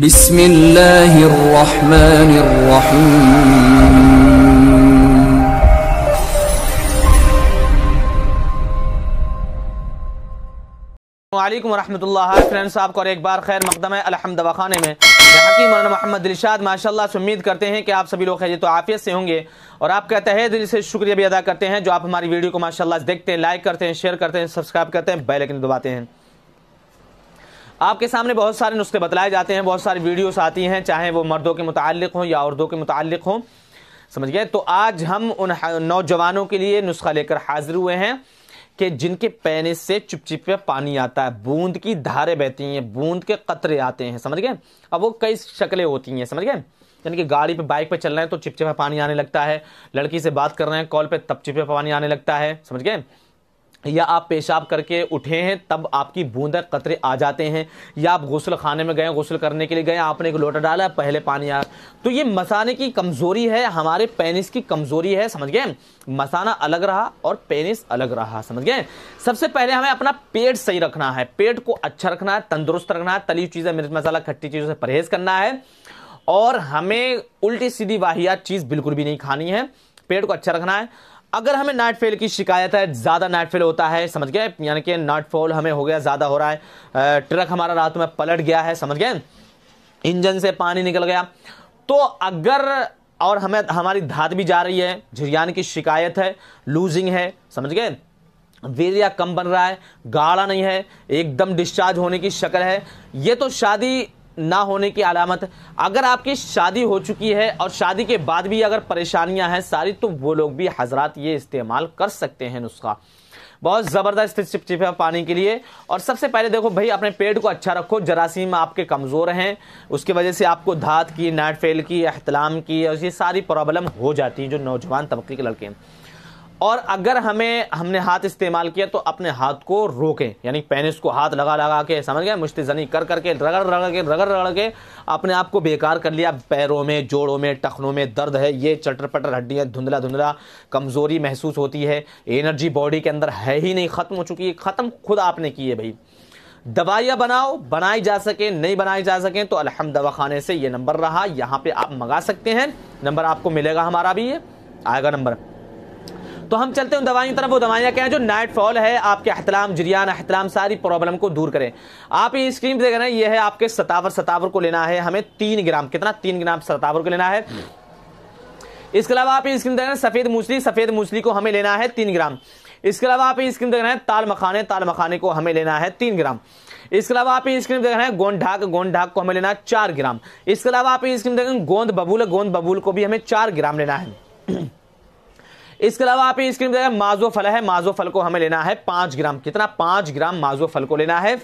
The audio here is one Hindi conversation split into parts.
बिस्मिल्लाहिर्रहमानिर्रहीम वालेकुम वरहमतुल्लाह फ्रेंड्स आपको और एक बार खैर मकदम है अलहमदवा में हकीम मौलाना मोहम्मद दिलशाद माशाल्लाह से उम्मीद करते हैं कि आप सभी लोग तो आफियत से होंगे और आपका तहे दिल से शुक्रिया भी अदा करते हैं जो आप हमारी वीडियो को माशाल्लाह देखते हैं लाइक करते हैं शेयर करते हैं सब्सक्राइब करते हैं बेल दबाते हैं आपके सामने बहुत सारे नुस्खे बतलाए जाते हैं बहुत सारी वीडियोस आती हैं चाहे वो मर्दों के मुतक हों या औरतों के मुतक हों समझ गए तो आज हम उन नौजवानों के लिए नुस्खा लेकर हाजिर हुए हैं कि जिनके पैने से चुपचिपे पानी आता है बूंद की धारे बहती हैं बूंद के कतरे आते हैं समझ गए अब वो कई शक्लें होती हैं समझ गए यानी कि गाड़ी पे बाइक पे चल रहे हैं तो चिपचिपा पानी आने लगता है लड़की से बात कर रहे हैं कॉल पे तब चिपचिपा पानी आने लगता है समझ गए या आप पेशाब करके उठे हैं तब आपकी बूंदें कतरे आ जाते हैं या आप गसल खाने में गए गसल करने के लिए गए आपने एक लोटा डाला पहले पानी आया तो ये मसाने की कमज़ोरी है हमारे पेनिस की कमज़ोरी है समझ गए मसाना अलग रहा और पेनिस अलग रहा समझ गए सबसे पहले हमें अपना पेट सही रखना है पेट को अच्छा रखना है तंदुरुस्त रखना है तली चीज़ें मिर्च मसाला खट्टी चीज़ों से परहेज़ करना है और हमें उल्टी सीधी वाहियात चीज़ बिल्कुल भी नहीं खानी है पेट को अच्छा रखना है अगर हमें नाइट फेल की शिकायत है ज़्यादा नाइट फेल होता है समझ गए यानी कि नाइट फॉल हमें हो गया ज़्यादा हो रहा है ट्रक हमारा रात में पलट गया है समझ गए इंजन से पानी निकल गया तो अगर और हमें हमारी धात भी जा रही है झिरियान की शिकायत है लूजिंग है समझ गए वेरिया कम बन रहा है गाढ़ा नहीं है एकदम डिस्चार्ज होने की शक्ल है ये तो शादी ना होने की अलामत अगर आपकी शादी हो चुकी है और शादी के बाद भी अगर परेशानियां हैं सारी तो वो लोग भी हजरात ये इस्तेमाल कर सकते हैं नुस्खा बहुत ज़बरदस्त चिपचिपा पानी के लिए और सबसे पहले देखो भाई अपने पेट को अच्छा रखो जरासीम आपके कमज़ोर हैं उसकी वजह से आपको धात की नाइट फेल की अहतलाम की और ये सारी प्रॉब्लम हो जाती है जो नौजवान तबके के लड़के हैं और अगर हमें हमने हाथ इस्तेमाल किया तो अपने हाथ को रोकें यानी पेनिस को हाथ लगा लगा के समझ गए मुश्त जनी कर करके रगड़ रगड़ के रगड़ रगड़ के अपने आप को बेकार कर लिया पैरों में जोड़ों में टखनों में दर्द है ये चटर पटर हड्डियाँ धुंधला धुंधला कमज़ोरी महसूस होती है एनर्जी बॉडी के अंदर है ही नहीं ख़त्म हो चुकी है ख़त्म खुद आपने की है भाई दवाइयाँ बनाओ बनाई जा सके नहीं बनाई जा सके तो अलहम दवा खाने से ये नंबर रहा यहाँ पर आप मंगा सकते हैं नंबर आपको मिलेगा हमारा भी ये आएगा नंबर तो हम चलते हैं दवाइयों की तरफ वो दवाइयाँ क्या हैं जो नाइट फॉल है आपके अहतलाम जरियान अहतलाम सारी प्रॉब्लम को दूर करें आप ये स्क्रीन पर देख रहे हैं ये है आपके सतावर सतावर को लेना है हमें तीन ग्राम कितना तीन ग्राम सतावर को लेना है इसके अलावा आप स्क्रीन देख रहे हैं सफ़ेद मूसली सफ़ेद मूसली को हमें लेना है तीन ग्राम इसके अलावा आप स्क्रीन देख रहे हैं ताल मखाने ताल मखाने को हमें लेना है तीन ग्राम इसके अलावा आप स्क्रीन देख रहे हैं गोंद ढाक गोंद ढाक को हमें लेना है चार ग्राम इसके अलावा आप स्क्रीन देख रहे हैं गोंद बबूल गोंद बबूल को भी हमें चार ग्राम लेना है इसके अलावा आप स्क्रीन पर माजो फल है माजो फल को हमें लेना है पांच ग्राम कितना पांच ग्राम माजो फल को लेना है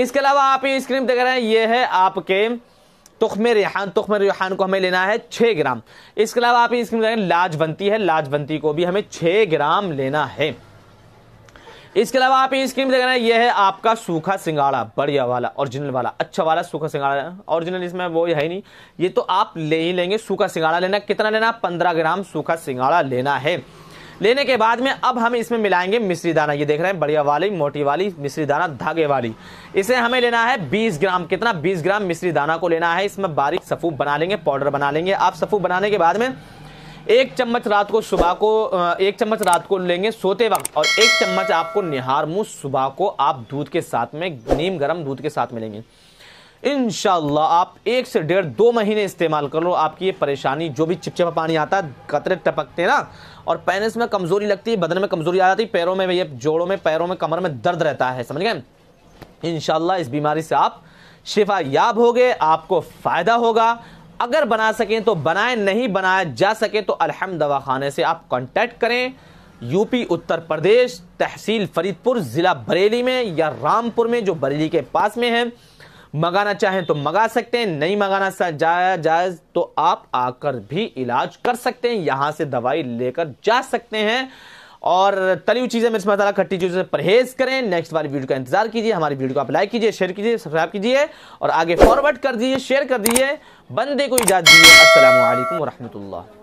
इसके अलावा आप स्क्रीन देख रहे हैं ये है आपके तुखम रेहान तुखम रेहान को हमें लेना है छः ग्राम इसके अलावा आप स्क्रीन देख रहे हैं लाजवंती है लाजवंती को भी हमें छः ग्राम लेना है इसके अलावा आप ये स्कीम देख रहे हैं ये है आपका सूखा सिंगाड़ा बढ़िया वाला ओरिजिनल वाला अच्छा वाला सूखा सिंगाड़ा ओरिजिनल इसमें वो है नहीं ये तो आप ले ही लेंगे सूखा सिंगाड़ा लेना कितना लेना पंद्रह ग्राम सूखा सिंगाड़ा लेना है लेने के बाद में अब हम इसमें मिलाएंगे मिश्री दाना ये देख रहे हैं बढ़िया वाली मोटी वाली मिश्री दाना धागे वाली इसे हमें लेना है 20 ग्राम कितना 20 ग्राम मिश्री दाना को लेना है इसमें बारीक सफूफ बना लेंगे पाउडर बना लेंगे आप सफूफ बनाने के बाद में एक चम्मच रात को सुबह को एक चम्मच रात को लेंगे सोते वक्त और एक चम्मच आपको निहार मुँह सुबह को आप दूध के साथ में नीम गर्म दूध के साथ में लेंगे इन आप एक से डेढ़ दो महीने इस्तेमाल कर लो आपकी ये परेशानी जो भी चिपचिपा पानी आता है कतरे टपकते ना और पेनिस में कमज़ोरी लगती है बदन में कमज़ोरी आ जाती है पैरों में ये जोड़ों में पैरों में कमर में दर्द रहता है समझ गए इन इस बीमारी से आप शिफा याब होगे आपको फ़ायदा होगा अगर बना सकें तो बनाएं नहीं बनाया जा सके तो अलहम खाने से आप कॉन्टैक्ट करें यूपी उत्तर प्रदेश तहसील फरीदपुर ज़िला बरेली में या रामपुर में जो बरेली के पास में है मंगाना चाहें तो मंगा सकते हैं नहीं मंगाना जाया जाए तो आप आकर भी इलाज कर सकते हैं यहाँ से दवाई लेकर जा सकते हैं और तली हुई चीज़ें मिर्च मसाला खट्टी चीज़ों से परहेज करें नेक्स्ट वाली वीडियो का इंतजार कीजिए हमारी वीडियो को आप लाइक कीजिए शेयर कीजिए सब्सक्राइब कीजिए और आगे फॉरवर्ड कर दीजिए शेयर कर दीजिए बंदे को इजाज़त दीजिए असल वरहमल